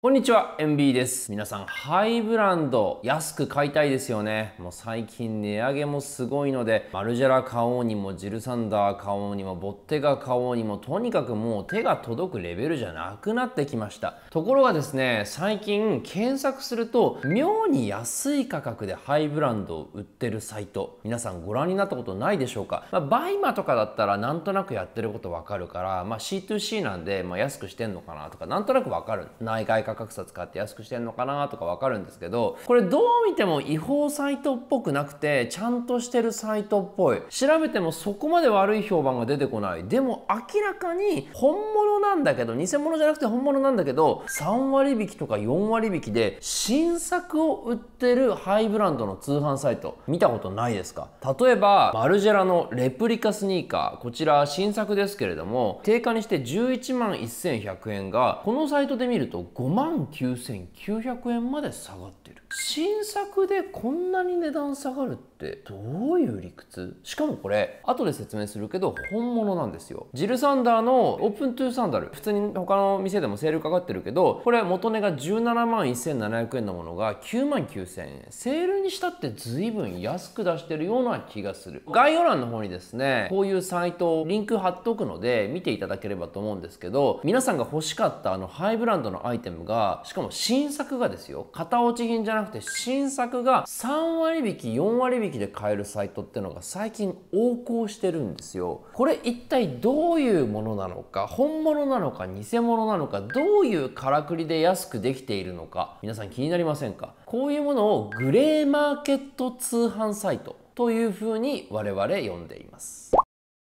こんにちは、MB です。皆さん、ハイブランド、安く買いたいですよね。もう最近値上げもすごいので、マルジェラ買おうにも、ジルサンダー買おうにも、ボッテガ買おうにも、とにかくもう手が届くレベルじゃなくなってきました。ところがですね、最近検索すると、妙に安い価格でハイブランドを売ってるサイト、皆さんご覧になったことないでしょうか。まあ、バイマとかだったらなんとなくやってることわかるから、まあ、C2C なんで、まあ、安くしてんのかなとか、なんとなくわかる。内外価格差使って安くしてんのかなとかわかるんですけどこれどう見ても違法サイトっぽくなくてちゃんとしてるサイトっぽい調べてもそこまで悪い評判が出てこないでも明らかに本物なんだけど偽物じゃなくて本物なんだけど3割引きとか4割引きで新作を売ってるハイブランドの通販サイト見たことないですか例えばマルジェラのレプリカスニーカーこちら新作ですけれども定価にして11万1100円がこのサイトで見ると5万万9900円まで下がってる新作でこんなに値段下がるってどういう理屈しかもこれ後で説明するけど本物なんですよジルサンダーのオープントゥーサンダル普通に他の店でもセールかかってるけどこれ元値が17万1700円のものが9万9000円セールにしたって随分安く出してるような気がする概要欄の方にですねこういうサイトリンク貼っとくので見ていただければと思うんですけど皆さんが欲しかったあのハイブランドのアイテムがしかも新作がですよ型落ち品じゃなくて新作が3割引き4割引きで買えるサイトってのが最近横行してるんですよこれ一体どういうものなのか本物なのか偽物なのかどういうからくりで安くできているのか皆さん気になりませんかこういうものをグレーマーケット通販サイトというふうに我々呼んでいます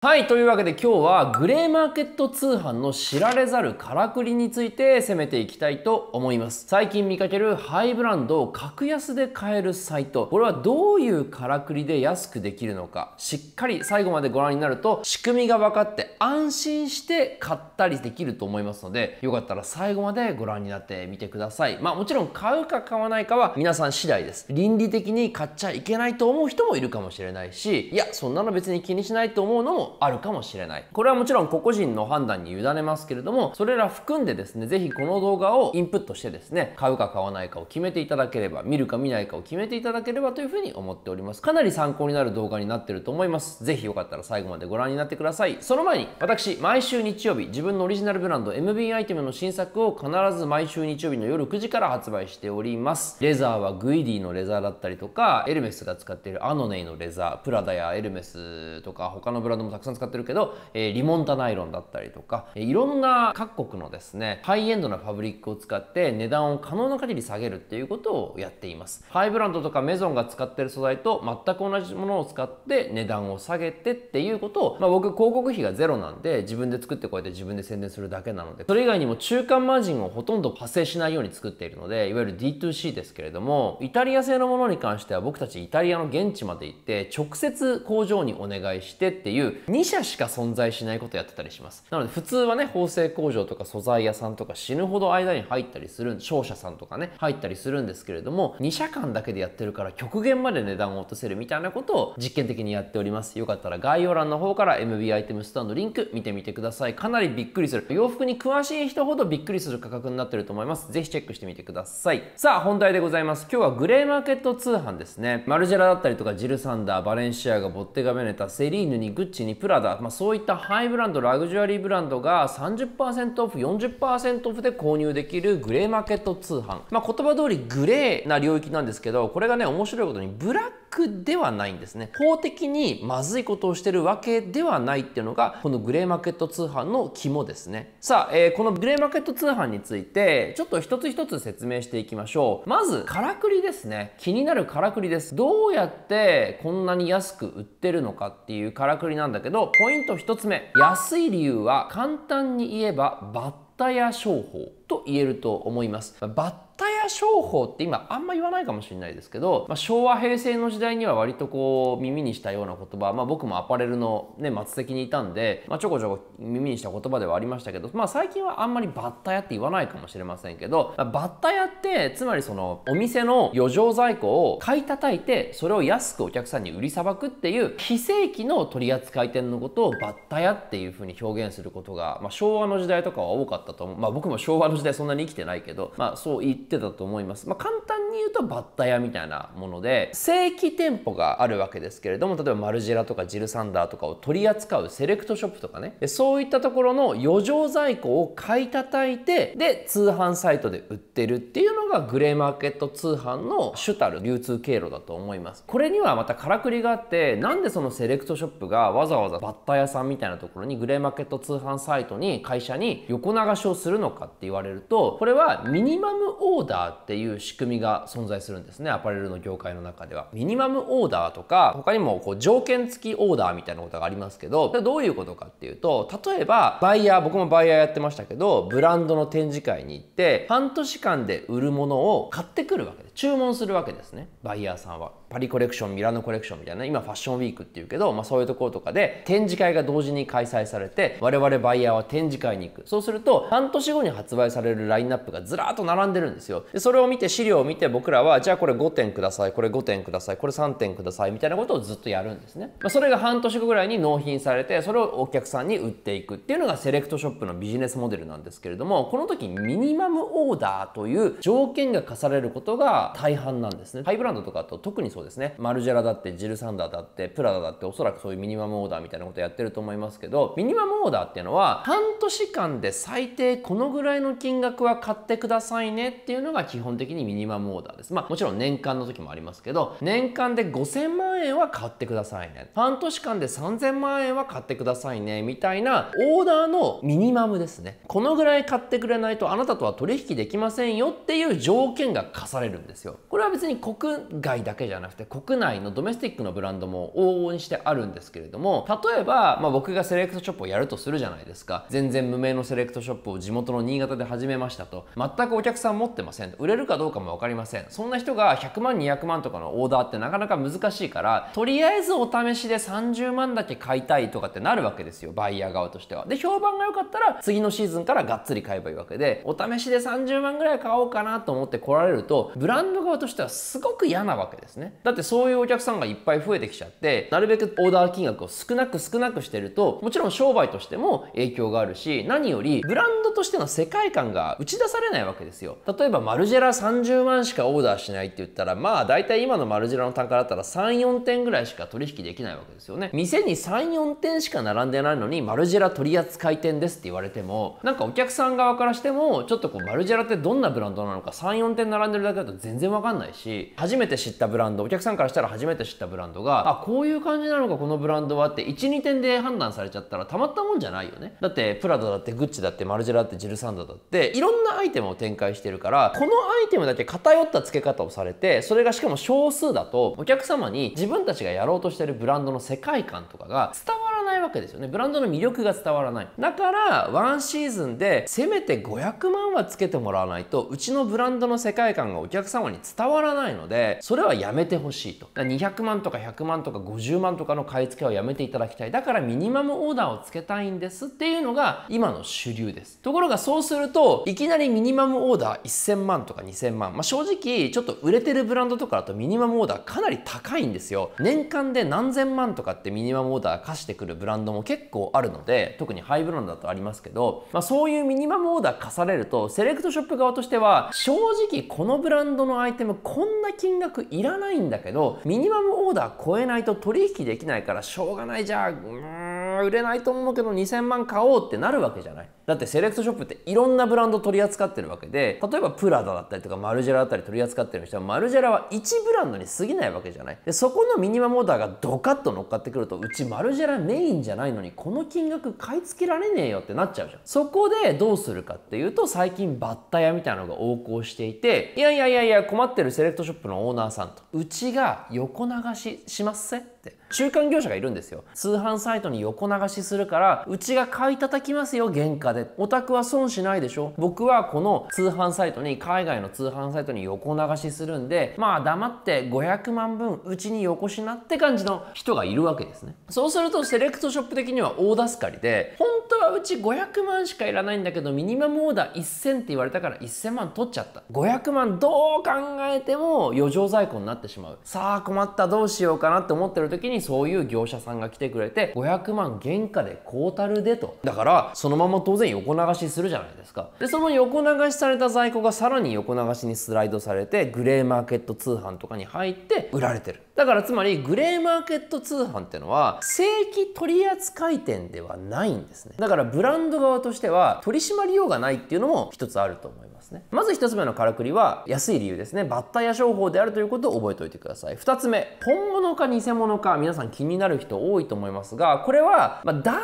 はい。というわけで今日はグレーマーケット通販の知られざるからくりについて攻めていきたいと思います。最近見かけるハイブランドを格安で買えるサイト。これはどういうからくりで安くできるのか、しっかり最後までご覧になると仕組みが分かって安心して買ったりできると思いますので、よかったら最後までご覧になってみてください。まあもちろん買うか買わないかは皆さん次第です。倫理的に買っちゃいけないと思う人もいるかもしれないし、いや、そんなの別に気にしないと思うのもあるかもしれないこれはもちろん個々人の判断に委ねますけれどもそれら含んでですね是非この動画をインプットしてですね買うか買わないかを決めていただければ見るか見ないかを決めていただければというふうに思っておりますかなり参考になる動画になってると思います是非よかったら最後までご覧になってくださいその前に私毎週日曜日自分のオリジナルブランド MB アイテムの新作を必ず毎週日曜日の夜9時から発売しておりますレザーはグイディのレザーだったりとかエルメスが使っているアノネイのレザープラダやエルメスとか他のブランドもたくさん使ってるけど、えー、リモンタナイロンだったりとか、えー、いろんな各国のですねハイエンドなファブリックを使って値段を可能な限り下げるっていうことをやっていますハイブランドとかメゾンが使ってる素材と全く同じものを使って値段を下げてっていうことを、まあ、僕広告費がゼロなんで自分で作ってこうやって自分で宣伝するだけなのでそれ以外にも中間マージンをほとんど発生しないように作っているのでいわゆる D2C ですけれどもイタリア製のものに関しては僕たちイタリアの現地まで行って直接工場にお願いしてっていう2社しか存在しないことやってたりします。なので普通はね、縫製工場とか素材屋さんとか死ぬほど間に入ったりする、商社さんとかね、入ったりするんですけれども、2社間だけでやってるから極限まで値段を落とせるみたいなことを実験的にやっております。よかったら概要欄の方から MB アイテムストアのリンク見てみてください。かなりびっくりする。洋服に詳しい人ほどびっくりする価格になってると思います。ぜひチェックしてみてください。さあ、本題でございます。今日はグレーマーケット通販ですね。マルジェラだったりとか、ジルサンダー、バレンシアガ、ボッテガベネタ、セリーヌにグッチにプラダ、まあ、そういったハイブランドラグジュアリーブランドが30%オフ40%オフで購入できるグレーマーケット通販、まあ、言葉通りグレーな領域なんですけどこれがね面白いことにブラッククではないんですね法的にまずいことをしてるわけではないっていうのがこのグレーマーケット通販の肝ですねさあ、えー、このグレーマーケット通販についてちょっと一つ一つ説明していきましょうまずからくりですね気になるからくりですどうやってこんなに安く売ってるのかっていうからくりなんだけどポイント1つ目安い理由は簡単に言えばバッタや商法と言えると思いますバッタ屋商法って今あんま言わないかもしれないですけど、まあ、昭和平成の時代には割とこう耳にしたような言葉、まあ、僕もアパレルの、ね、末席にいたんで、まあ、ちょこちょこ耳にした言葉ではありましたけど、まあ、最近はあんまりバッタ屋って言わないかもしれませんけど、まあ、バッタ屋ってつまりそのお店の余剰在庫を買い叩いてそれを安くお客さんに売りさばくっていう非正規の取扱店のことをバッタ屋っていうふうに表現することが、まあ、昭和の時代とかは多かったと思う、まあ、僕も昭和の時代そんなに生きてないけど、まあ、そう言ってってたと思います。まあ、簡単に言うとバッタ屋みたいなもので正規店舗があるわけですけれども例えばマルジェラとかジルサンダーとかを取り扱うセレクトショップとかねそういったところの余剰在庫を買い叩いてで通販サイトで売ってるっていうのがグレーマーケット通販の主たる流通経路だと思います。これにはまたからくりがあってなんでそのセレクトショップがわざわざバッタ屋さんみたいなところにグレーマーケット通販サイトに会社に横流しをするのかって言われるとこれはミニマムオオーダーっていう仕組みが存在するんですねアパレルの業界の中ではミニマムオーダーとか他にもこう条件付きオーダーみたいなことがありますけどどういうことかっていうと例えばバイヤー僕もバイヤーやってましたけどブランドの展示会に行って半年間で売るものを買ってくるわけで注文するわけですねバイヤーさんは。パリコレクションミラノコレクションみたいな今ファッションウィークっていうけど、まあ、そういうところとかで展示会が同時に開催されて我々バイヤーは展示会に行くそうすると半年後に発売されるラインナップがずらっと並んでるんですよでそれを見て資料を見て僕らはじゃあこれ5点くださいこれ5点くださいこれ3点くださいみたいなことをずっとやるんですね、まあ、それが半年後ぐらいに納品されてそれをお客さんに売っていくっていうのがセレクトショップのビジネスモデルなんですけれどもこの時ミニマムオーダーという条件が課されることが大半なんですねハイブランドとかと特にそうですねマルジェラだってジルサンダーだってプラダだっておそらくそういうミニマムオーダーみたいなことやってると思いますけどミニマムオーダーっていうのは半年間で最低このぐらいの金額は買ってくださいねっていうのが基本的にミニマムオーダーですまあもちろん年間の時もありますけど年間で5000万円は買ってくださいね半年間で3000万円は買ってくださいねみたいなオーダーのミニマムですねこのぐらい買ってくれないとあなたとは取引できませんよっていう条件が課されるんですよこれは別に国外だけじゃななくて国内のドメスティックのブランドも往々にしてあるんですけれども例えば、まあ、僕がセレクトショップをやるとするじゃないですか全然無名のセレクトショップを地元の新潟で始めましたと全くお客さん持ってません売れるかどうかも分かりませんそんな人が100万200万とかのオーダーってなかなか難しいからとりあえずお試しで30万だけ買いたいとかってなるわけですよバイヤー側としてはで評判が良かったら次のシーズンからがっつり買えばいいわけでお試しで30万ぐらい買おうかなと思って来られるとブランド側としてはすごく嫌なわけですねだってそういうお客さんがいっぱい増えてきちゃってなるべくオーダー金額を少なく少なくしてるともちろん商売としても影響があるし何よりブランドとしての世界観が打ち出されないわけですよ例えばマルジェラ30万しかオーダーしないって言ったらまあ大体今のマルジェラの単価だったら34点ぐらいしか取引できないわけですよね店に34点しか並んでないのにマルジェラ取扱店ですって言われてもなんかお客さん側からしてもちょっとこうマルジェラってどんなブランドなのか34点並んでるだけだと全然わかんないし初めて知ったブランドお客さんからしたら初めて知ったブランドがあこういう感じなのかこのブランドはって12点で判断されちゃったらたまったもんじゃないよねだってプラドだってグッチだってマルジェラだってジルサンドだっていろんなアイテムを展開してるからこのアイテムだけ偏った付け方をされてそれがしかも少数だとお客様に自分たちがやろうとしてるブランドの世界観とかが伝わらないわけですよねブランドの魅力が伝わらないだからワンシーズンでせめて500万はつけてもらわないとうちのブランドの世界観がお客様に伝わらないのでそれはやめてほしいと200万とか100万とか50万とかの買い付けはやめていただきたいだからミニマムオーダーをつけたいんですっていうのが今の主流ですところがそうするといきなりミニマムオーダー1000万とか2000万、まあ、正直ちょっと売れてるブランドとかだとミニマムオーダーかなり高いんですよ年間で何千万とかってミニマムオーダー貸してくるブランドも結構あるので特にハイブランドだとありますけど、まあ、そういうミニマムオーダー課されるとセレクトショップ側としては正直このブランドのアイテムこんな金額いらないんだけどミニマムオーダー超えないと取引できないからしょうがないじゃあうんは売れないと思うけど2000万買おうってなるわけじゃないだってセレクトショップっていろんなブランド取り扱ってるわけで例えばプラダだったりとかマルジェラだったり取り扱ってる人はマルジェラは1ブランドに過ぎないわけじゃないでそこのミニマムオーダーがドカッと乗っかってくるとうちマルジェラメインじゃないのにこの金額買い付けられねえよってなっちゃうじゃんそこでどうするかっていうと最近バッタ屋みたいなのが横行していていやいやいやいや困ってるセレクトショップのオーナーさんとうちが横流ししますせって中間業者がいるんですよ通販サイトに横流しするからうちが買い叩きますよ原価でお宅は損しないでしょ僕はこの通販サイトに海外の通販サイトに横流しするんでまあ黙って500万分うちによこしなって感じの人がいるわけですねそうするとセレクトショップ的には大助かりで本当はうち500万しかいらないんだけどミニマムオーダー1000って言われたから1000万取っちゃった500万どう考えても余剰在庫になってしまうさあ困ったどうしようかなって思ってるる時にそういう業者さんが来てくれて500万原価で買たるでとだからそのまま当然横流しするじゃないですかでその横流しされた在庫がさらに横流しにスライドされてグレーマーケット通販とかに入って売られてるだからつまりグレーマーケット通販ってのは正規取扱店ではないんですねだからブランド側としては取り締まりようがないっていうのも一つあると思いますすねまず1つ目のからくりは安い理由ですねバッタや商法であるということを覚えておいてください2つ目本物か偽物か皆さん気になる人多いと思いますがこれは、まあ、断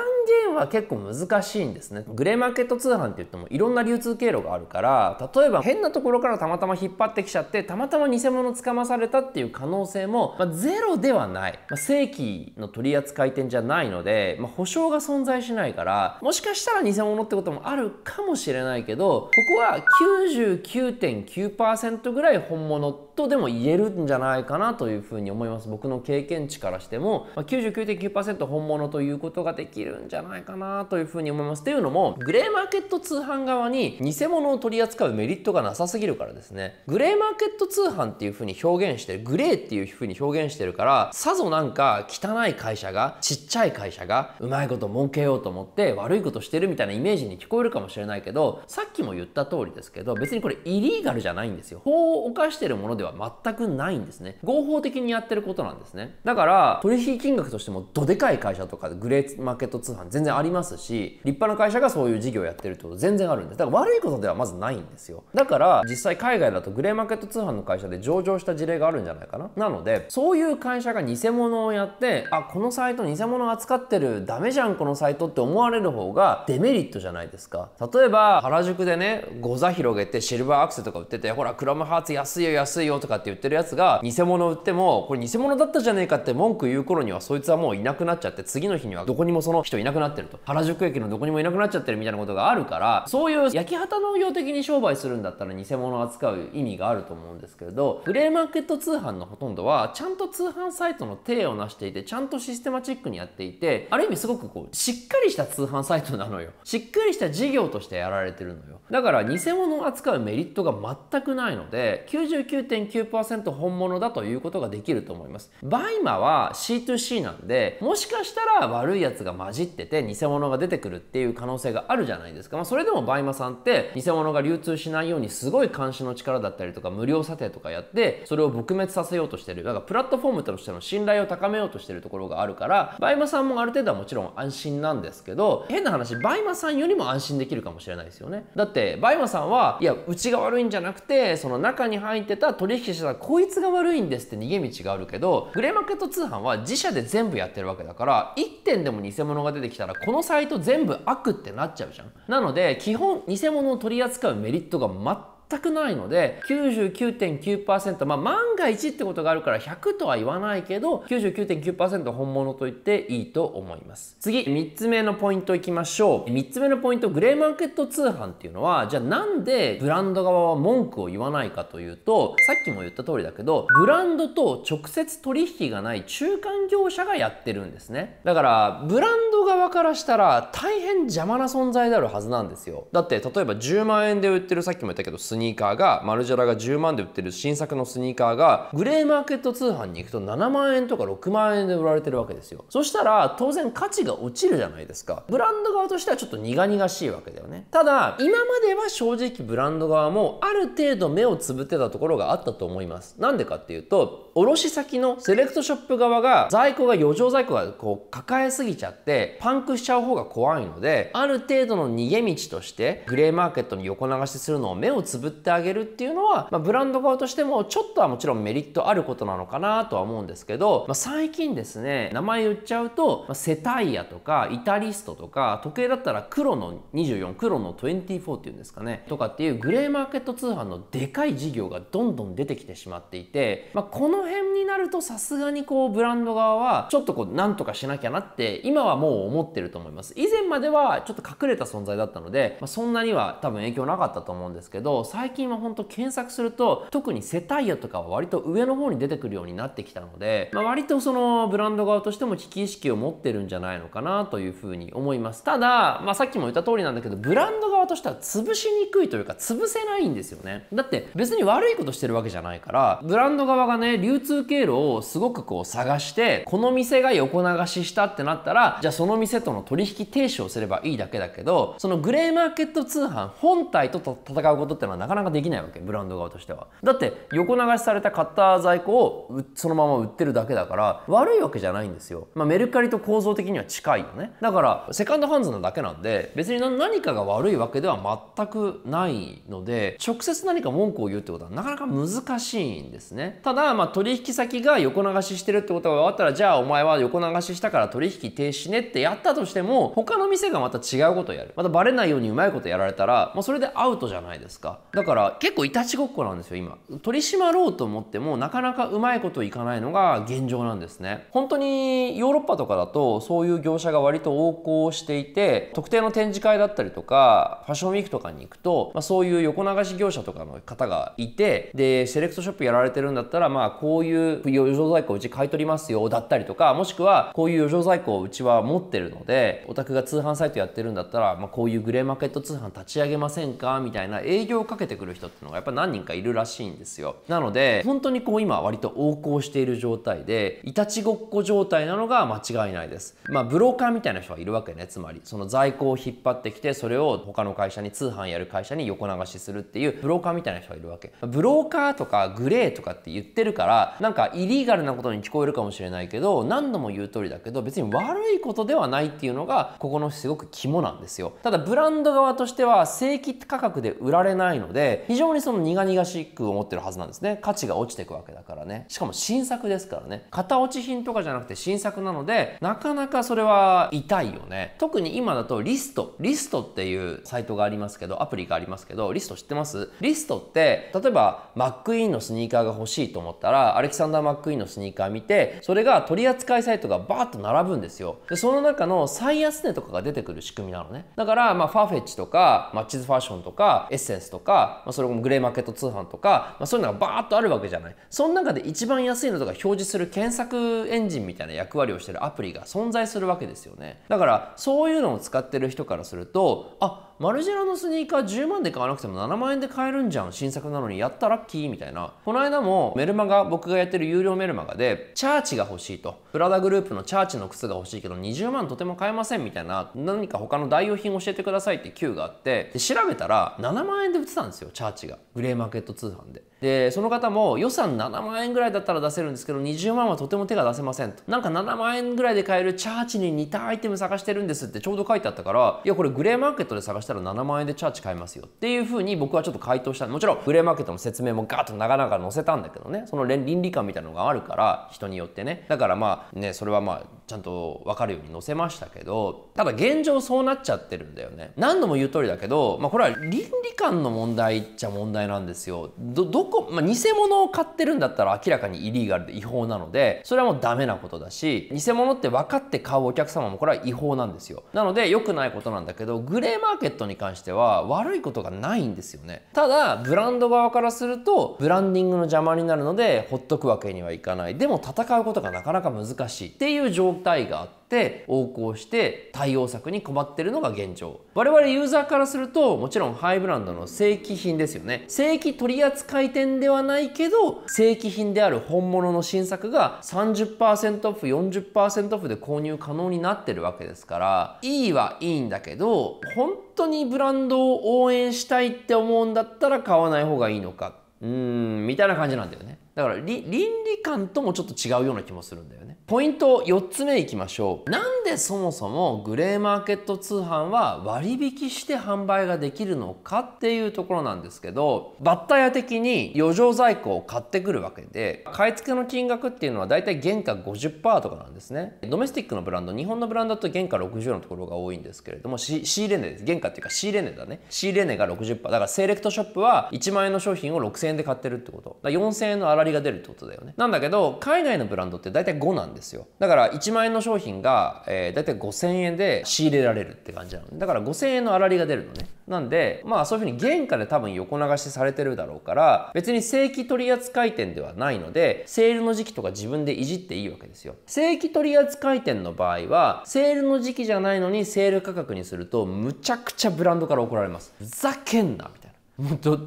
言は結構難しいんですねグレーマーケット通販って言ってもいろんな流通経路があるから例えば変なところからたまたま引っ張ってきちゃってたまたま偽物つかまされたっていう可能性も、まあ、ゼロではない、まあ、正規の取り扱い店じゃないので、まあ、保証が存在しないからもしかしたら偽物ってこともあるかもしれないけどここは9 99.9%ぐらい本物とでも言えるんじゃないかなというふうに思います僕の経験値からしても、まあ、99.9%本物ということができるんじゃないかなというふうに思いますというのもグレーマーケット通販側に偽物を取り扱うメリットがなさすぎるからですねグレーマーケット通販っていうふうに表現してるグレーっていうふうに表現してるからさぞなんか汚い会社がちっちゃい会社がうまいこと儲けようと思って悪いことしてるみたいなイメージに聞こえるかもしれないけどさっきも言った通りですけど別にこれイリーガルじゃないんですよ法を犯してるものででは全くないんですね合法的にやってることなんですねだから取引金額としてもどでかい会社とかグレーマーケット通販全然ありますし立派な会社がそういう事業をやってるってこと全然あるんですだから悪いことではまずないんですよだから実際海外だとグレーマーケット通販の会社で上場した事例があるんじゃないかななのでそういう会社が偽物をやってあこのサイト偽物扱ってるダメじゃんこのサイトって思われる方がデメリットじゃないですか例えば原宿でねごザ広げてシルバーアクセとか売っててほらクラムハーツ安いよ安いよよとかって言ってるやつが偽物売ってもこれ偽物だったじゃねえかって文句言う頃にはそいつはもういなくなっちゃって次の日にはどこにもその人いなくなってると原宿駅のどこにもいなくなっちゃってるみたいなことがあるからそういう焼き畑農業的に商売するんだったら偽物を扱う意味があると思うんですけれどグレーマーケット通販のほとんどはちゃんと通販サイトの体を成していてちゃんとシステマチックにやっていてある意味すごくこうしっかりした通販サイトなのよしっかりした事業としてやられてるのよだから偽物を扱うメリットが全くないので99.9% 9 9本物だということができると思いますバイマは C2C なんでもしかしたら悪いやつが混じってて偽物が出てくるっていう可能性があるじゃないですか、まあ、それでもバイマさんって偽物が流通しないようにすごい監視の力だったりとか無料査定とかやってそれを撲滅させようとしてるだからプラットフォームとしての信頼を高めようとしてるところがあるからバイマさんもある程度はもちろん安心なんですけど変な話バイマさんよりも安心できるかもしれないですよねだってバイマさんはいやうちが悪いんじゃなくてその中に入ってた取引したらこいつが悪いんですって逃げ道があるけどグレーマーケット通販は自社で全部やってるわけだから1点でも偽物が出てきたらこのサイト全部悪ってなっちゃうじゃんなので基本偽物を取り扱うメリットが全全くないので99.9%まあ万が一ってことがあるから100とは言わないけど99.9%本物と言っていいと思います次3つ目のポイントいきましょう3つ目のポイントグレーマーケット通販っていうのはじゃあなんでブランド側は文句を言わないかというとさっきも言った通りだけどブランドと直接取引がない中間業者がやってるんですねだからブランド側からしたら大変邪魔な存在であるはずなんですよだって例えば10万円で売ってるさっきも言ったけどススニーカーがマルジェラが10万で売ってる新作のスニーカーがグレーマーケット通販に行くと7万円とか6万円で売られてるわけですよそしたら当然価値が落ちるじゃないですかブランド側としてはちょっと苦々しいわけだよねただ今までは正直ブランド側もある程度目をつぶってたところがあったと思いますなんでかっていうと卸先のセレクトショップ側が在庫が余剰在庫がこう抱えすぎちゃってパンクしちゃう方が怖いのである程度の逃げ道としてグレーマーケットに横流しするのを目をつぶってあげるっていうのは、まあ、ブランド側としてもちょっとはもちろんメリットあることなのかなとは思うんですけど、まあ、最近ですね名前言っちゃうと、まあ、セタイヤとかイタリストとか時計だったら黒の24黒の24っていうんですかねとかっていうグレーマーケット通販のでかい事業がどんどん出てきてしまっていて、まあ、このの辺になるとさすがにこうブランド側はちょっとこうなんとかしなきゃなって今はもう思ってると思います以前まではちょっと隠れた存在だったので、まあ、そんなには多分影響なかったと思うんですけど最近は本当検索すると特に世帯屋とかは割と上の方に出てくるようになってきたので、まあ、割とそのブランド側としても危機意識を持ってるんじゃないのかなというふうに思いますただ、まあ、さっきも言った通りなんだけどブランド側としては潰しにくいというか潰せないんですよねだって別に悪いことしてるわけじゃないからブランド側がね流流通経路をすごくこう探してこの店が横流ししたってなったらじゃあその店との取引停止をすればいいだけだけどそのグレーマーケット通販本体と戦うことってのはなかなかできないわけブランド側としてはだって横流しされた買った在庫をそのまま売ってるだけだから悪いわけじゃないんですよ、まあ、メルカリと構造的には近いよねだからセカンドハンズなだけなんで別に何かが悪いわけでは全くないので直接何か文句を言うってことはなかなか難しいんですねただまあ取引先が横流ししてるってことが分かったら、じゃあお前は横流ししたから取引停止ねってやったとしても、他の店がまた違うことをやる。またバレないようにうまいことやられたら、もうそれでアウトじゃないですか。だから結構いたちごっこなんですよ、今。取り締まろうと思っても、なかなかうまいこといかないのが現状なんですね。本当にヨーロッパとかだと、そういう業者が割と横行していて、特定の展示会だったりとか、ファッションウィークとかに行くと、まあ、そういう横流し業者とかの方がいて、で、セレクトショップやられてるんだったら、まあ、こうこういう余剰在庫うち買い取りますよだったりとかもしくはこういう余剰在庫をうちは持ってるのでお宅が通販サイトやってるんだったら、まあ、こういうグレーマーケット通販立ち上げませんかみたいな営業をかけてくる人っていうのがやっぱ何人かいるらしいんですよなので本当にこう今割と横行している状態でいたちごっこ状態なのが間違いないですまあブローカーみたいな人がいるわけねつまりその在庫を引っ張ってきてそれを他の会社に通販やる会社に横流しするっていうブローカーみたいな人がいるわけブローカーとかグレーとかって言ってるからなんかイリーガルなことに聞こえるかもしれないけど何度も言う通りだけど別に悪いことではないっていうのがここのすごく肝なんですよただブランド側としては正規価格で売られないので非常にその苦々しく思ってるはずなんですね価値が落ちていくわけだからねしかも新作ですからね型落ち品とかじゃなくて新作なのでなかなかそれは痛いよね特に今だとリストリストっていうサイトがありますけどアプリがありますけどリスト知ってますリストって例えばマックイーンのスニーカーが欲しいと思ったらアレキサンダー・マックイーンのスニーカー見てそれが取り扱いサイトがバーッと並ぶんですよでその中の最安値とかが出てくる仕組みなのねだからまあファーフェッチとかマッチズファッションとかエッセンスとか、まあ、それもグレーマーケット通販とか、まあ、そういうのがバーッとあるわけじゃないその中で一番安いのとか表示する検索エンジンみたいな役割をしてるアプリが存在するわけですよねだからそういうのを使ってる人からするとあマルジェラのスニーカー10万で買わなくても7万円で買えるんじゃん新作なのにやったラッキーみたいなこの間もメルマガ僕がやってる有料メルマガでチャーチが欲しいとプラダグループのチャーチの靴が欲しいけど20万とても買えませんみたいな何か他の代用品教えてくださいって Q があってで調べたら7万円で売ってたんですよチャーチがグレーマーケット通販ででその方も予算7万円ぐらいだったら出せるんですけど20万はとても手が出せませんとなんか7万円ぐらいで買えるチャーチに似たアイテム探してるんですってちょうど書いてあったからいやこれグレーマーケットで探したら7万円でチャーチ買いますよっていうふうに僕はちょっと回答したもちろんグレーマーケットの説明もガーッと長々載せたんだけどねその倫理観みたいなのがあるから人によってねだからまあねそれはまあちゃんと分かるように載せましたけどただ現状そうなっちゃってるんだよね何度も言う通りだけど、まあ、これは倫理観の問題っちゃ問題なんですよどこ、まあ、偽物を買ってるんだったら明らかにイリーガルで違法なのでそれはもうダメなことだし偽物って分かって買うお客様もこれは違法なんですよなので良くないことなんだけどグレーマーケットットに関しては悪いことがないんですよねただブランド側からするとブランディングの邪魔になるのでほっとくわけにはいかないでも戦うことがなかなか難しいっていう状態があってって横行して対応策に困ってるのが現状我々ユーザーからするともちろんハイブランドの正規品ですよね正規取扱店ではないけど正規品である本物の新作が30%オフ40%オフで購入可能になってるわけですからいいはいいんだけど本当にブランドを応援したいって思うんだったら買わない方がいいのかうーんみたいな感じなんだよねだから倫理観ともちょっと違うような気もするんだよねポイント4つ目いきましょう。なんでそもそもグレーマーケット通販は割引して販売ができるのかっていうところなんですけど、バッタ屋的に余剰在庫を買ってくるわけで、買い付けの金額っていうのはだいたい原価50%とかなんですね。ドメスティックのブランド、日本のブランドだと原価60のところが多いんですけれども、仕入れ値です。原価っていうか仕入れ値だね。仕入れ値が60%。だからセレクトショップは1万円の商品を6000円で買ってるってこと。だ4000円の粗利が出るってことだよね。なんだけど、海外のブランドってだいたい5なんですよだから1万円の商品が、えー、大体5000円で仕入れられるって感じなのだから5000円の粗利が出るのねなんでまあそういうふうに原価で多分横流しされてるだろうから別に正規取扱店ではないのでセールの時期とか自分でいじっていいわけですよ正規取扱店の場合はセールの時期じゃないのにセール価格にするとむちゃくちゃブランドから怒られますふざけんなみたいな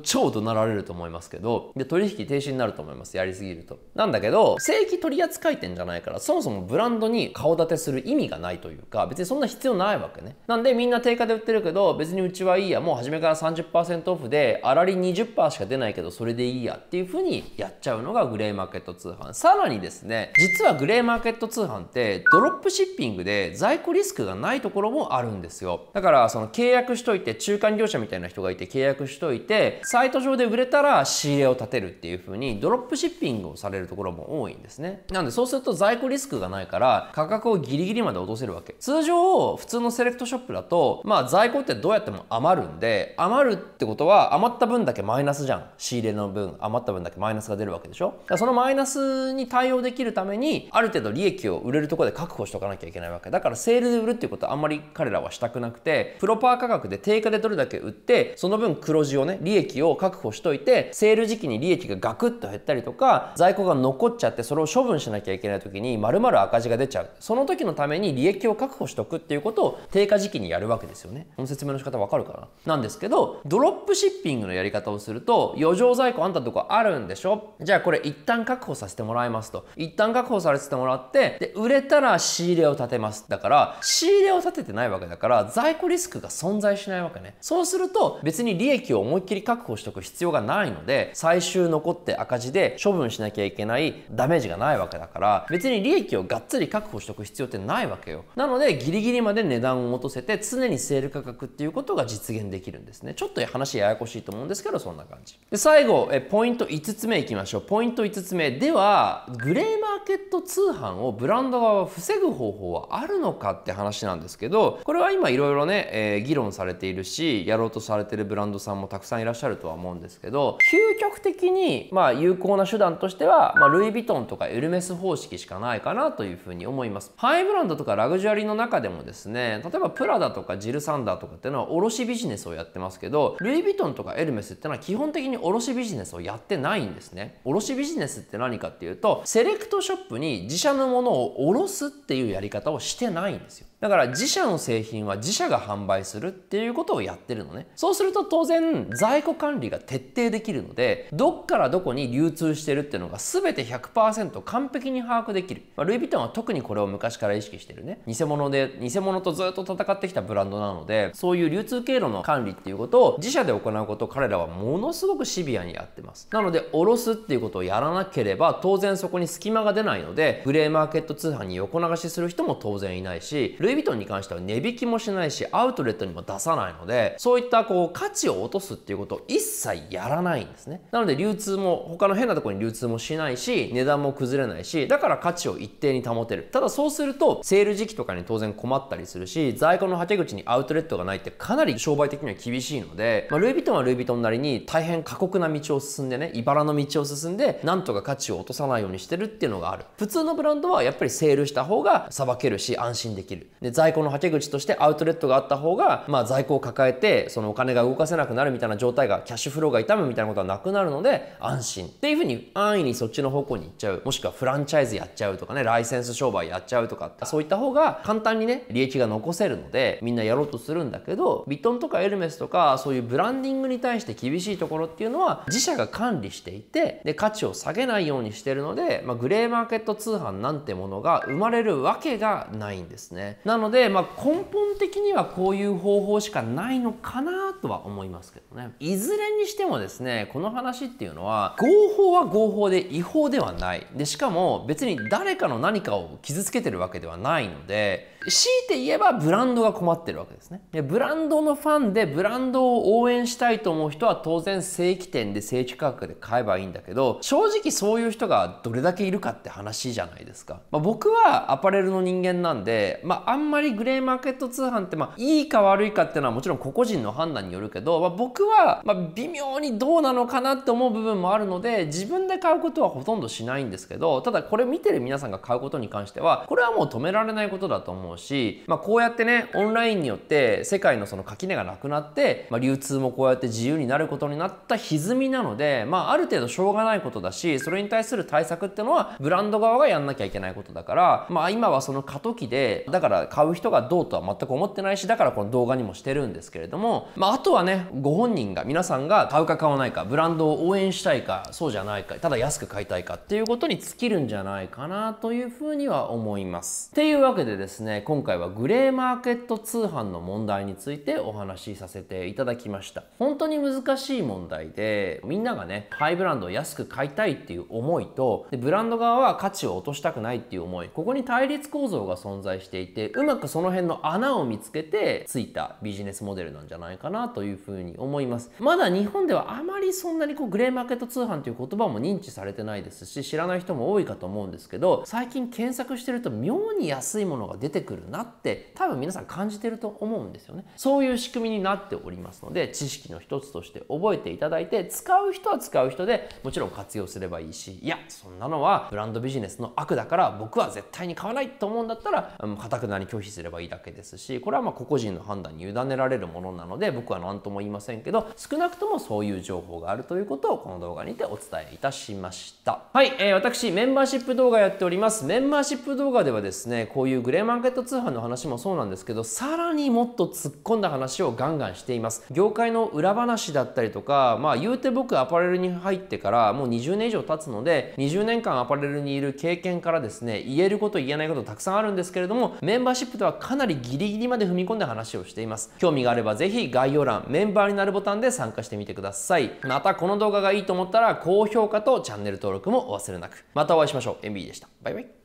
超怒鳴られると思いますけどで取引停止になると思いますやりすぎるとなんだけど正規取扱店じゃないからそもそもブランドに顔立てする意味がないというか別にそんな必要ないわけねなんでみんな定価で売ってるけど別にうちはいいやもう初めから30%オフであらり20%しか出ないけどそれでいいやっていうふうにやっちゃうのがグレーマーケット通販さらにですね実はグレーマーケット通販ってドロップシッピングで在庫リスクがないところもあるんですよだからその契約しといて中間業者みたいな人がいて契約しといていて、サイト上で売れたら仕入れを立てるっていう風にドロップシッピングをされるところも多いんですね。なんでそうすると在庫リスクがないから価格をギリギリまで落とせるわけ。通常普通のセレクトショップだと、まあ在庫ってどうやっても余るんで、余るってことは余った分だけマイナスじゃん。仕入れの分、余った分だけマイナスが出るわけでしょ。だからそのマイナスに対応できるために、ある程度利益を売れるとこで確保しとかなきゃいけないわけ。だからセールで売るっていうことはあんまり彼らはしたくなくて、プロパー価格で定価でどれだけ売って、その分黒字をね、ね、利益を確保しといて、セール時期に利益がガクッと減ったりとか、在庫が残っちゃって、それを処分しなきゃいけない時に、まる赤字が出ちゃう。その時のために利益を確保しとくっていうことを、定価時期にやるわけですよね。この説明の仕方わかるかななんですけど、ドロップシッピングのやり方をすると、余剰在庫あんたとこあるんでしょじゃあこれ一旦確保させてもらいますと。一旦確保されてもらって、で、売れたら仕入れを立てます。だから、仕入れを立ててないわけだから、在庫リスクが存在しないわけね。そうすると、別に利益を思思いっきり確保しておく必要がないので最終残って赤字で処分しなきゃいけないダメージがないわけだから別に利益をがっつり確保しておく必要ってないわけよなのでギリギリまで値段を落とせて常にセール価格っていうことが実現できるんですねちょっと話ややこしいと思うんですけどそんな感じで最後えポイント5つ目いきましょうポイント5つ目ではグレーマーケット通販をブランド側は防ぐ方法はあるのかって話なんですけどこれは今いろいろね、えー、議論されているしやろうとされてるブランドさんもたくさんさんいらっしゃるとは思うんですけど究極的にまあ有効な手段としては、まあ、ルイ・ヴィトンとかエルメス方式しかないかなというふうに思いますハイブランドとかラグジュアリーの中でもですね例えばプラダとかジル・サンダーとかっていうのは卸ビジネスをやってますけどルイ・ヴィトンとかエルメスっていうのは基本的に卸ビジネスをやってないんですね卸ビジネスって何かっていうとセレクトショップに自社のものを卸すっていうやり方をしてないんですよだから自社の製品は自社が販売するっていうことをやってるのね。そうすると当然在庫管理が徹底できるので、どっからどこに流通してるっていうのが全て100%完璧に把握できる。まあ、ルイ・ヴィトンは特にこれを昔から意識してるね。偽物で、偽物とずっと戦ってきたブランドなので、そういう流通経路の管理っていうことを自社で行うことを彼らはものすごくシビアにやってます。なので、下ろすっていうことをやらなければ、当然そこに隙間が出ないので、グレーマーケット通販に横流しする人も当然いないし、ルイ・ヴィトンに関しては値引きもしないし、アウトレットにも出さないので、そういったこう価値を落とすっていうことを一切やらないんですね。なので流通も、他の変なところに流通もしないし、値段も崩れないし、だから価値を一定に保てる。ただそうすると、セール時期とかに当然困ったりするし、在庫のはけ口にアウトレットがないってかなり商売的には厳しいので、まあ、ルイ・ヴィトンはルイ・ヴィトンなりに大変過酷な道を進んでね、茨の道を進んで、なんとか価値を落とさないようにしてるっていうのがある。普通のブランドはやっぱりセールした方がさばけるし、安心できる。で在庫のはけ口としてアウトレットがあった方が、まあ、在庫を抱えてそのお金が動かせなくなるみたいな状態がキャッシュフローが痛むみたいなことはなくなるので安心っていうふうに安易にそっちの方向に行っちゃうもしくはフランチャイズやっちゃうとかねライセンス商売やっちゃうとかそういった方が簡単にね利益が残せるのでみんなやろうとするんだけどビィトンとかエルメスとかそういうブランディングに対して厳しいところっていうのは自社が管理していてで価値を下げないようにしてるので、まあ、グレーマーケット通販なんてものが生まれるわけがないんですねなので、まあ、根本的にはこういう方法しかないのかなとは思いますけどねいずれにしてもですねこの話っていうのは合法は合法で違法ではないでしかも別に誰かの何かを傷つけてるわけではないので強いて言えばブランドが困ってるわけですねでブランドのファンでブランドを応援したいと思う人は当然正規店で正規価格で買えばいいんだけど正直そういう人がどれだけいるかって話じゃないですか、まあ、僕はアパレルの人間なんで、まあんまりグレーマーケット通販って、まあ、いいか悪いかっていうのはもちろん個々人の判断によるけど、まあ、僕は、まあ、微妙にどうなのかなって思う部分もあるので、自分で買うことはほとんどしないんですけど、ただこれ見てる皆さんが買うことに関しては、これはもう止められないことだと思うし、まあ、こうやってね、オンラインによって世界のその垣根がなくなって、まあ、流通もこうやって自由になることになった歪みなので、まあ、ある程度しょうがないことだし、それに対する対策ってのは、ブランド側がやんなきゃいけないことだから、まあ、今はその過渡期で、だから買う人がどうとは全く思ってないしだからこの動画にもしてるんですけれども、まあ、あとはねご本人が皆さんが買うか買わないかブランドを応援したいかそうじゃないかただ安く買いたいかっていうことに尽きるんじゃないかなというふうには思います。っていうわけでですね今回はグレーマーケット通販の問題についてお話しさせていただきました。本当に難しい問題でみんながねハイブランドを安く買いたいっていう思いとでブランド側は価値を落としたくないっていう思いここに対立構造が存在していてうまくその辺の穴を見つけてついたビジネスモデルなんじゃないかなというふうに思いますまだ日本ではあまりそんなにこうグレーマーケット通販という言葉も認知されてないですし知らない人も多いかと思うんですけど最近検索してると妙に安いものが出てくるなって多分皆さん感じてると思うんですよねそういう仕組みになっておりますので知識の一つとして覚えていただいて使う人は使う人でもちろん活用すればいいしいやそんなのはブランドビジネスの悪だから僕は絶対に買わないと思うんだったらかたくなに拒否すればいいだけですしこれはま個々人の判断に委ねられるものなので僕は何とも言いませんけど少なくともそういう情報があるということをこの動画にてお伝えいたしましたはい、えー、私メンバーシップ動画やっておりますメンバーシップ動画ではですねこういうグレーマーケット通販の話もそうなんですけどさらにもっと突っ込んだ話をガンガンしています業界の裏話だったりとかまあ言うて僕アパレルに入ってからもう20年以上経つので20年間アパレルにいる経験からですね言えること言えないことたくさんあるんですけれどもメンバーシップとはかなりギリギリまで踏み込んで話をしています。興味があればぜひ概要欄、メンバーになるボタンで参加してみてください。またこの動画がいいと思ったら高評価とチャンネル登録もお忘れなく。またお会いしましょう。MB でした。バイバイ。